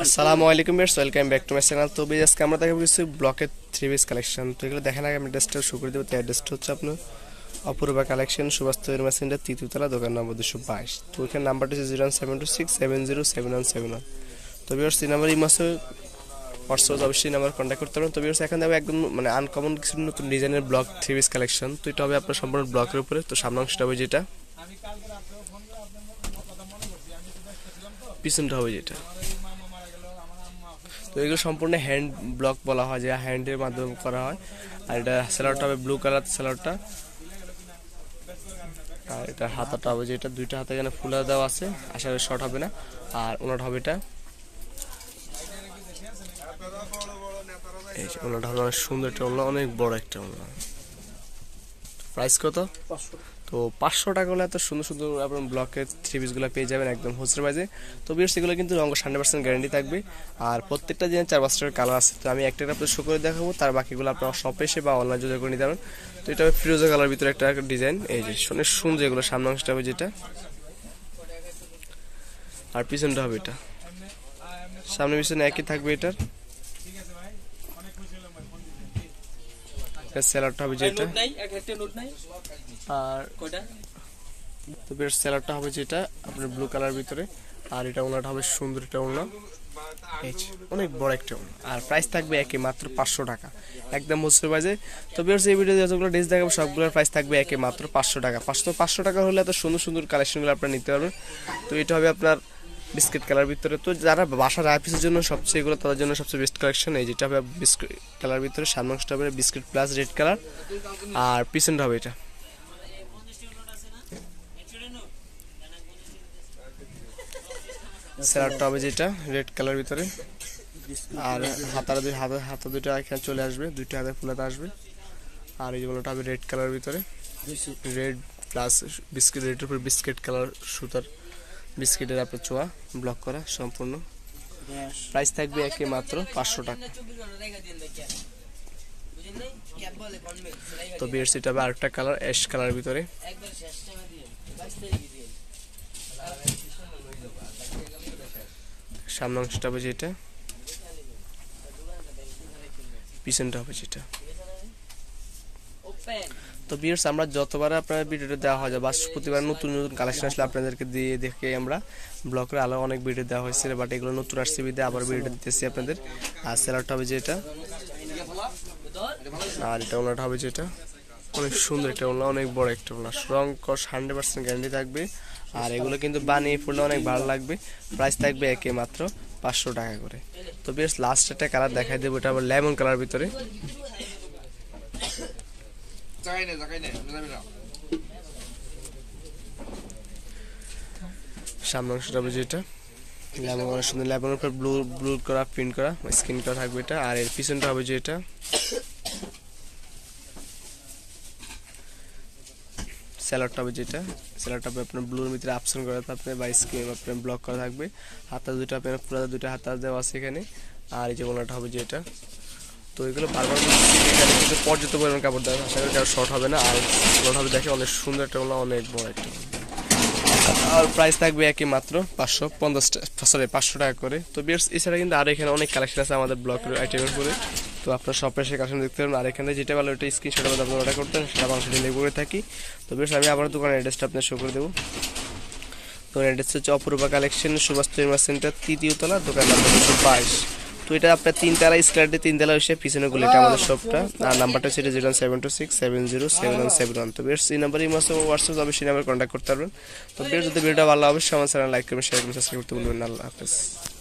আসসালামু আলাইকুম ইয়ার্স welcome back to my channel তো আজকে আমরা দেখাবো কিছু ব্লকের থ্রি পিস কালেকশন তো এগুলো দেখেন আগে আমি ড্রেসটা শুরু করে দেবো তো অ্যাড্রেসটা হচ্ছে আপনার অপূর্বা কালেকশন সুভাষ তৈরি মেশিনটা তৃতীয়তলা দোকান নম্বর দুশো বাইশ তো এখানে নাম্বারটা হচ্ছে zero seven two six seven zero seven one seven one তো বিয়ার্স এই নাম্বার এই মাসে হোয়াটসঅ্যাপ অবশ্যই নাম্বার কন্ট্যাক্ট করতে পারেন তো বিয়ার্স এখানে দেবো একদম মানে আনকমন কিছু নতুন ডিজাইনের ব্লক থ্রি পিস কালেকশন তো এটা হবে আপনার সম্পূর্ণ ব্লকের উপরে তো সামনে অংশটা হবে যেটা পিছনটা হবে যেটা তো এগুলো সম্পূর্ণ হ্যান্ড ব্লক বলা হয় যে হ্যান্ডের মাধ্যমে করা হয় আর এটা স্যালাডটা হবে ব্লু কালার স্যালাডটা আর এটা হাতাটা হবে যেটা দুইটা হাতে এখানে ফুলা দেওয়া আছে আশা করি শর্ট হবে না আর ওনাটা হবে এটা ওনাটা হবে অনেক সুন্দর একটা ওনা অনেক বড় একটা ওনা প্রাইস কত পাঁচশো তো পাঁচশো টাকা হলে এত সুন্দর সুন্দর আপনার ব্লকের থ্রি পিসগুলো পেয়ে যাবেন একদম হোস্টের বাজে তো বিয়ার সেগুলো কিন্তু রঙ হান্ড্রেড পার্সেন্ট গ্যারেন্টি থাকবে আর প্রত্যেকটা জিনিস চার পাঁচটার কালার আছে তো আমি একটা আপনার শো করে দেখাবো তার বাকিগুলো আপনার শপে এসে বা অনলাইন যোগাযোগ করে নিতে পারেন তো এটা হবে ফিরোজা কালার ভিতরে একটা ডিজাইন এই যে শুনে সুন্দর এগুলো সামনে অংশটা হবে যেটা আর পিছনটা হবে এটা সামনে পিছনে একই থাকবে এটার এটা স্যালাডটা হবে যেটা আর তো বেশ স্যালাডটা হবে যেটা আপনার ব্লু কালার ভিতরে আর এটা ওনাটা হবে সুন্দর এটা ওনা অনেক বড় একটা ওনা আর প্রাইস থাকবে একই মাত্র পাঁচশো টাকা একদম হোলসেল বাজে তো বেশ এই ভিডিও যতগুলো ড্রেস দেখাবো সবগুলোর প্রাইস থাকবে একই মাত্র পাঁচশো টাকা পাঁচশো পাঁচশো টাকা হলে এত সুন্দর সুন্দর কালেকশনগুলো আপনার নিতে পারবেন তো এটা হবে আপনার বিস্কিট কালার ভিতরে তো যারা বাসার আইপিসের জন্য সবচেয়ে এগুলো তাদের জন্য সবচেয়ে বেস্ট কালেকশন এই যেটা হবে বিস্কিট কালার ভিতরে সামনে হবে বিস্কিট প্লাস রেড কালার আর পিছনটা হবে এটা স্যালাডটা হবে যেটা রেড কালার ভিতরে আর হাতার দুই হাতে হাতে দুটো এখানে চলে আসবে দুইটা হাতে ফুলাতে আসবে আর এইগুলোটা হবে রেড কালার ভিতরে রেড প্লাস বিস্কিট রেডের উপর বিস্কিট কালার সুতার বিস্কিটের আপনি চোয়া ব্লক করা সম্পূর্ণ প্রাইস থাকবে একে মাত্র পাঁচশো টাকা তো বিয়ের সিট হবে আরেকটা কালার অ্যাশ কালার ভিতরে সামনে অংশটা হবে যেটা পিছনটা হবে যেটা তো বিয়ার্স আমরা যতবার আপনার ভিডিওটা দেওয়া হয় বা প্রতিবার নতুন নতুন কালেকশন আসলে আপনাদেরকে দিয়ে দেখে আমরা ব্লকের আলো অনেক ভিডিও দেওয়া হয়েছিল বাট এগুলো নতুন আসছে ভিডিও আবার ভিডিও দিতেছি আপনাদের আর স্যালাডটা হবে যেটা আর এটা ওনাটা হবে যেটা অনেক সুন্দর একটা অনেক বড় একটা ওলা রং কস হান্ড্রেড পার্সেন্ট গ্যারান্টি থাকবে আর এগুলো কিন্তু বানিয়ে পড়লে অনেক ভালো লাগবে প্রাইস থাকবে একে মাত্র পাঁচশো টাকা করে তো বেশ লাস্ট একটা কালার দেখাই দেবো এটা আবার লেমন কালার ভিতরে জাগাই নে জাগাই সামনে অংশটা বুঝি এটা ল্যাবন অনেক সুন্দর ল্যাবনের উপর ব্লু ব্লু করা প্রিন্ট করা স্ক্রিন মানে করা থাকবে এটা আর এর পিছনটা হবে যে এটা স্যালাডটা হবে যেটা স্যালাডটা আপনার ব্লুর ভিতরে অপশন করা থাকবে বা স্ক্রিন আপনার ব্লক করা থাকবে হাতা দুটো আপনার পুরো দুটো হাতা দেওয়া আছে এখানে আর এই যে ওনাটা হবে যেটা তো এগুলো বারবার এখানে কিন্তু পর্যাপ্ত পরিমাণ কাপড় দেয় আশা করি শর্ট হবে না আর শর্ট হবে দেখে অনেক সুন্দর একটা ওলা অনেক বড় একটা আর প্রাইস থাকবে একই মাত্র পাঁচশো পঞ্চাশ সরি পাঁচশো টাকা করে তো বিয়ার্স এছাড়া কিন্তু আর এখানে অনেক কালেকশন আছে আমাদের ব্লকের আইটেমের উপরে তো আপনার সব এসে কালেকশন দেখতে পারেন আর এখানে যেটা ভালো ওটা স্ক্রিনশট আমাদের আপনার অর্ডার করতেন সেটা বাংলা ডেলিভারি করে থাকি তো বেশ আমি আবার দোকানের অ্যাড্রেসটা আপনার শো করে দেবো তো অ্যাড্রেস হচ্ছে অপূর্বা কালেকশন সুভাষ সেন্টার তৃতীয় তলা দোকান নাম্বার বাইশ তো এটা আপনার তিনতলা স্কোয়ারটি তিনতলা হয়েছে পিছনে গুলিটা আমাদের শপটা আর নাম্বারটা হচ্ছে zero seven two six seven zero seven one seven one তো বেশ এই নাম্বারে মাসে হোয়াটসঅ্যাপ যাবে সেই নাম্বারে কন্ট্যাক্ট করতে পারবেন তো বেশ যদি ভিডিওটা ভালো অবশ্যই আমার চ্যানেল লাইক করবেন শেয়ার করবেন সাবস্ক্রাইব করতে বলবেন আল্লাহ হাফেজ